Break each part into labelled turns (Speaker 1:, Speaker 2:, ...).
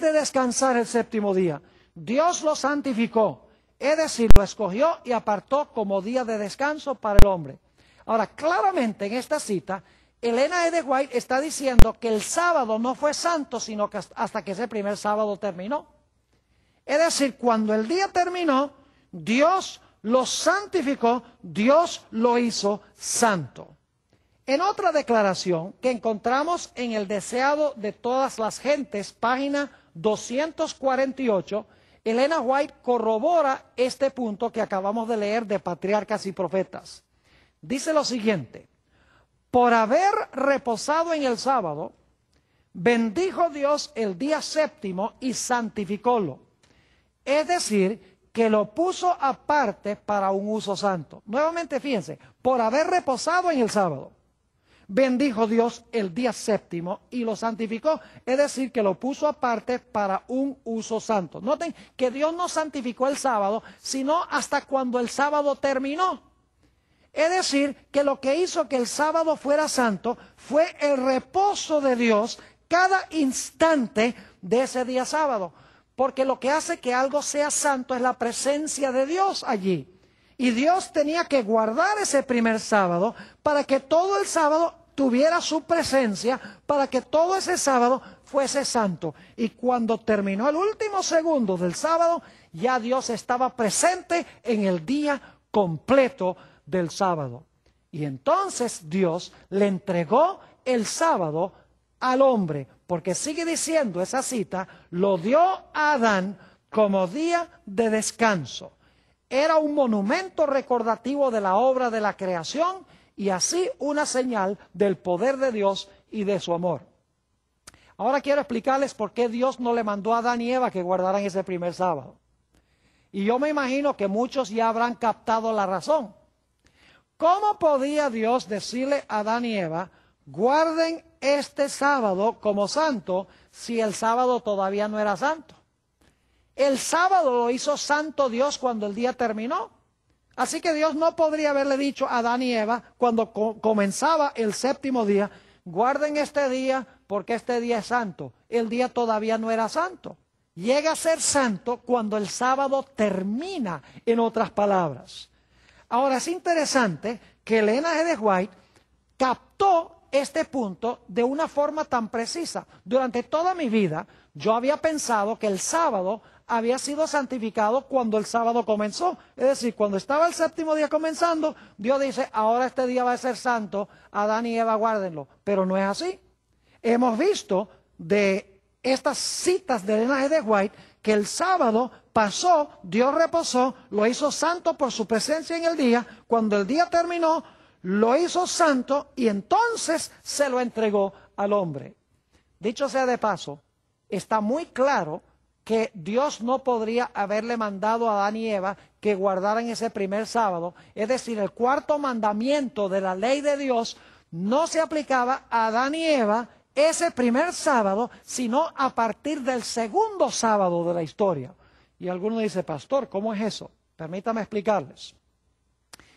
Speaker 1: de descansar el séptimo día, Dios lo santificó, es decir, lo escogió y apartó como día de descanso para el hombre. Ahora, claramente en esta cita, Elena e. de White está diciendo que el sábado no fue santo, sino que hasta que ese primer sábado terminó. Es decir, cuando el día terminó, Dios lo santificó, Dios lo hizo santo. En otra declaración que encontramos en el deseado de todas las gentes, página 248, Elena White corrobora este punto que acabamos de leer de patriarcas y profetas. Dice lo siguiente, por haber reposado en el sábado, bendijo Dios el día séptimo y santificólo. Es decir, que lo puso aparte para un uso santo. Nuevamente, fíjense, por haber reposado en el sábado bendijo Dios el día séptimo y lo santificó, es decir, que lo puso aparte para un uso santo. Noten que Dios no santificó el sábado, sino hasta cuando el sábado terminó. Es decir, que lo que hizo que el sábado fuera santo fue el reposo de Dios cada instante de ese día sábado. Porque lo que hace que algo sea santo es la presencia de Dios allí. Y Dios tenía que guardar ese primer sábado para que todo el sábado tuviera su presencia, para que todo ese sábado fuese santo. Y cuando terminó el último segundo del sábado, ya Dios estaba presente en el día completo del sábado. Y entonces Dios le entregó el sábado al hombre, porque sigue diciendo esa cita, lo dio a Adán como día de descanso era un monumento recordativo de la obra de la creación y así una señal del poder de Dios y de su amor. Ahora quiero explicarles por qué Dios no le mandó a Adán y Eva que guardaran ese primer sábado. Y yo me imagino que muchos ya habrán captado la razón. ¿Cómo podía Dios decirle a Adán y Eva, guarden este sábado como santo si el sábado todavía no era santo? El sábado lo hizo santo Dios cuando el día terminó. Así que Dios no podría haberle dicho a Adán y Eva cuando comenzaba el séptimo día, guarden este día porque este día es santo. El día todavía no era santo. Llega a ser santo cuando el sábado termina, en otras palabras. Ahora es interesante que Elena G. White captó este punto de una forma tan precisa. Durante toda mi vida yo había pensado que el sábado había sido santificado cuando el sábado comenzó. Es decir, cuando estaba el séptimo día comenzando, Dios dice, ahora este día va a ser santo, Adán y Eva guárdenlo. Pero no es así. Hemos visto de estas citas de linaje de White que el sábado pasó, Dios reposó, lo hizo santo por su presencia en el día. Cuando el día terminó, lo hizo santo y entonces se lo entregó al hombre. Dicho sea de paso, está muy claro que Dios no podría haberle mandado a Adán y Eva que guardaran ese primer sábado, es decir, el cuarto mandamiento de la ley de Dios no se aplicaba a Adán y Eva ese primer sábado, sino a partir del segundo sábado de la historia. Y alguno dice, pastor, ¿cómo es eso? Permítame explicarles.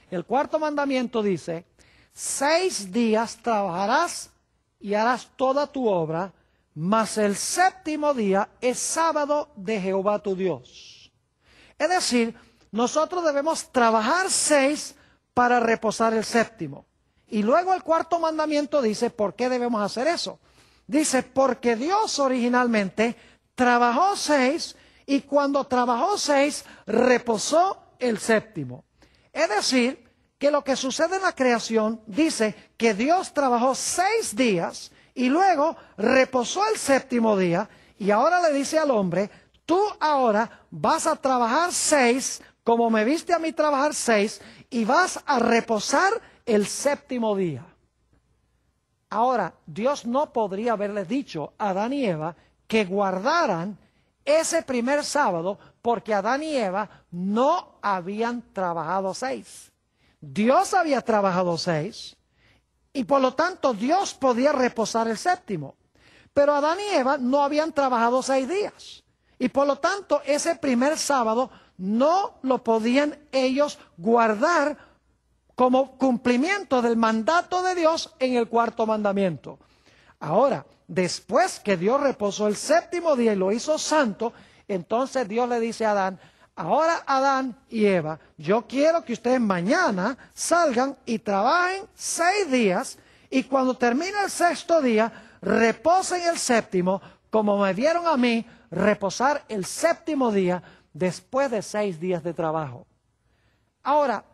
Speaker 1: El cuarto mandamiento dice, seis días trabajarás y harás toda tu obra, mas el séptimo día es sábado de Jehová tu Dios. Es decir, nosotros debemos trabajar seis para reposar el séptimo. Y luego el cuarto mandamiento dice, ¿por qué debemos hacer eso? Dice, porque Dios originalmente trabajó seis y cuando trabajó seis reposó el séptimo. Es decir, que lo que sucede en la creación dice que Dios trabajó seis días y luego reposó el séptimo día y ahora le dice al hombre, tú ahora vas a trabajar seis, como me viste a mí trabajar seis, y vas a reposar el séptimo día. Ahora, Dios no podría haberle dicho a Adán y Eva que guardaran ese primer sábado porque Adán y Eva no habían trabajado seis. Dios había trabajado seis y por lo tanto Dios podía reposar el séptimo. Pero Adán y Eva no habían trabajado seis días. Y por lo tanto ese primer sábado no lo podían ellos guardar como cumplimiento del mandato de Dios en el cuarto mandamiento. Ahora, después que Dios reposó el séptimo día y lo hizo santo, entonces Dios le dice a Adán, Ahora Adán y Eva, yo quiero que ustedes mañana salgan y trabajen seis días y cuando termine el sexto día, reposen el séptimo, como me dieron a mí reposar el séptimo día después de seis días de trabajo. Ahora,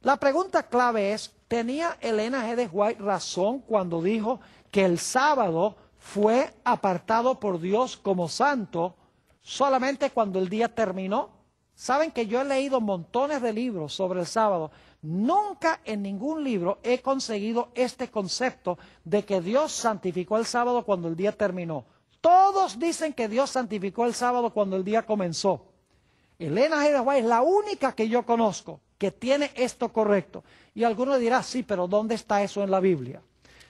Speaker 1: la pregunta clave es, ¿tenía Elena G. de White razón cuando dijo que el sábado fue apartado por Dios como santo solamente cuando el día terminó? Saben que yo he leído montones de libros sobre el sábado. Nunca en ningún libro he conseguido este concepto de que Dios santificó el sábado cuando el día terminó. Todos dicen que Dios santificó el sábado cuando el día comenzó. Elena White es la única que yo conozco que tiene esto correcto. Y alguno dirá, sí, pero ¿dónde está eso en la Biblia?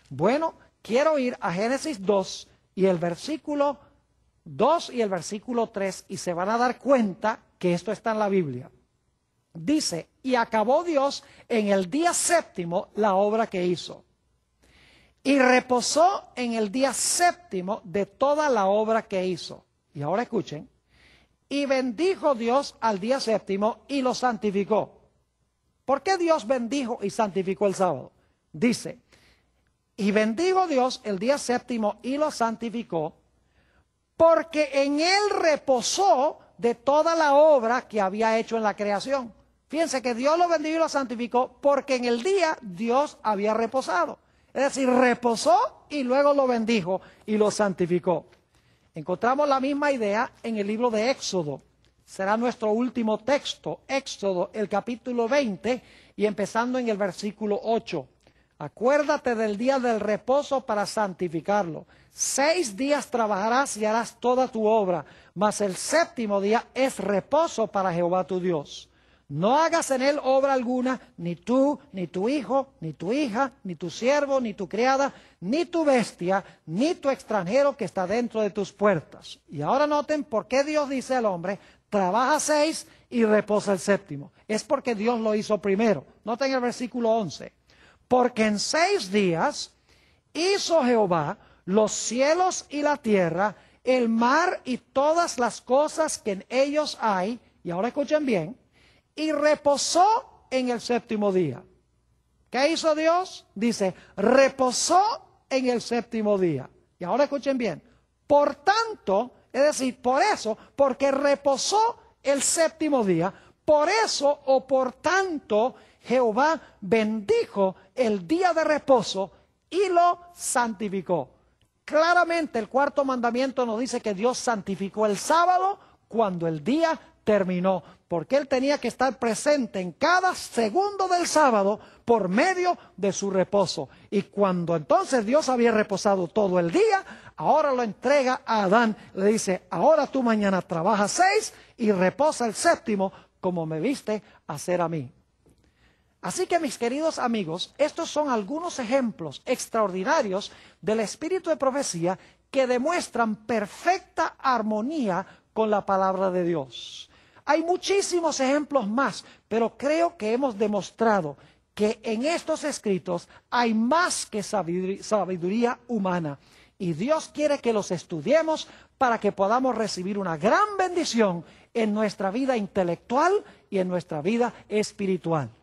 Speaker 1: Bueno, quiero ir a Génesis 2 y el versículo 2 y el versículo 3 y se van a dar cuenta que esto está en la Biblia. Dice, y acabó Dios en el día séptimo la obra que hizo. Y reposó en el día séptimo de toda la obra que hizo. Y ahora escuchen. Y bendijo Dios al día séptimo y lo santificó. ¿Por qué Dios bendijo y santificó el sábado? Dice, y bendijo Dios el día séptimo y lo santificó, porque en él reposó de toda la obra que había hecho en la creación. Fíjense que Dios lo bendijo y lo santificó porque en el día Dios había reposado. Es decir, reposó y luego lo bendijo y lo santificó. Encontramos la misma idea en el libro de Éxodo. Será nuestro último texto, Éxodo, el capítulo 20 y empezando en el versículo 8. Acuérdate del día del reposo para santificarlo. Seis días trabajarás y harás toda tu obra mas el séptimo día es reposo para Jehová tu Dios. No hagas en él obra alguna, ni tú, ni tu hijo, ni tu hija, ni tu siervo, ni tu criada, ni tu bestia, ni tu extranjero que está dentro de tus puertas. Y ahora noten por qué Dios dice al hombre, trabaja seis y reposa el séptimo. Es porque Dios lo hizo primero. Noten el versículo 11. Porque en seis días hizo Jehová los cielos y la tierra, el mar y todas las cosas que en ellos hay, y ahora escuchen bien, y reposó en el séptimo día. ¿Qué hizo Dios? Dice, reposó en el séptimo día. Y ahora escuchen bien, por tanto, es decir, por eso, porque reposó el séptimo día, por eso o por tanto Jehová bendijo el día de reposo y lo santificó. Claramente el cuarto mandamiento nos dice que Dios santificó el sábado cuando el día terminó, porque Él tenía que estar presente en cada segundo del sábado por medio de su reposo. Y cuando entonces Dios había reposado todo el día, ahora lo entrega a Adán. Le dice, ahora tú mañana trabajas seis y reposa el séptimo como me viste hacer a mí. Así que mis queridos amigos, estos son algunos ejemplos extraordinarios del espíritu de profecía que demuestran perfecta armonía con la palabra de Dios. Hay muchísimos ejemplos más, pero creo que hemos demostrado que en estos escritos hay más que sabiduría, humana. Y Dios quiere que los estudiemos para que podamos recibir una gran bendición en nuestra vida intelectual y en nuestra vida espiritual.